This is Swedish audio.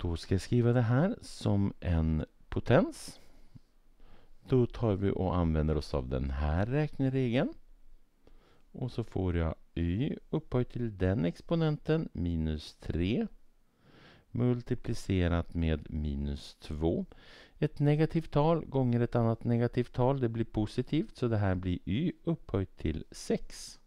Då ska jag skriva det här som en potens. Då tar vi och använder oss av den här räkneregeln. Och så får jag y upphöjt till den exponenten minus 3 multiplicerat med minus 2. Ett negativt tal gånger ett annat negativt tal, det blir positivt. Så det här blir y upphöjt till 6.